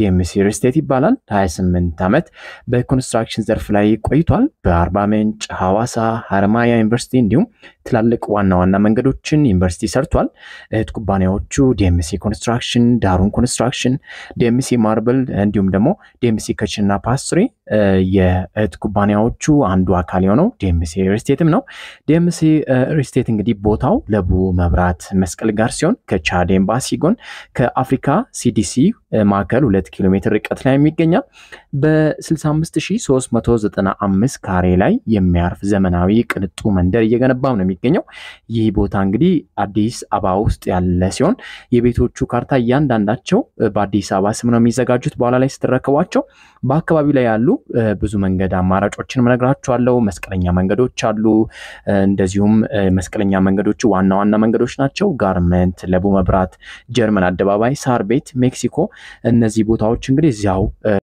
ዲኤምሲ ስቴት ይባላል። 28 ዓመት በኮንስትራክሽን ዘርፍ ላይ ቆይቷል። በአርባ ምንጭ፣ ሐዋሳ፣ ሀረማያ ዩኒቨርሲቲ እንዲሁም ትላልቅ ዋና ዋና መንገዶችን ዩኒቨርሲቲ ሰርቷል። እህት ኩባንያዎቹ ዲኤምሲ ኮንስትራክሽን፣ ዳሩን ኮንስትራክሽን፣ ዲኤምሲ ማርብል እንዲሁም ደግሞ ዲኤምሲ ከችንና ፓስትሪ የእህት ኩባንያዎቹ አንዱ አካል የሆነው ዲኤምሲ ሪስቴትም ነው። ዲኤምሲ ሪስቴት እንግዲህ ቦታው ለቡ መብራት መስቀል ጋር ሲሆን ከቻድ ኤምባሲ ጎን ከአፍሪካ ሲዲሲ ማዕከል ሁለት ኪሎ ሜትር ርቀት ላይ የሚገኛል። በ65395 ካሬ ላይ የሚያርፍ ዘመናዊ ቅንጡ መንደር እየገነባም ነው የሚገኘው። ይህ ቦታ እንግዲህ አዲስ አበባ ውስጥ ያለ ሲሆን የቤቶቹ ካርታ እያንዳንዳቸው በአዲስ አበባ ስም ነው የሚዘጋጁት። በኋላ ላይ ስትረከቧቸው በአካባቢው ላይ ያሉ ብዙ መንገድ አማራጮችን እነግራችኋለሁ። መስቀለኛ መንገዶች አሉ። እንደዚሁም መስቀለኛ መንገዶቹ ዋና ዋና መንገዶች ናቸው። ጋርመንት፣ ለቡ መብራት፣ ጀርመን አደባባይ፣ ሳር ቤት፣ ሜክሲኮ እነዚህ ቦታዎች እንግዲህ እዚያው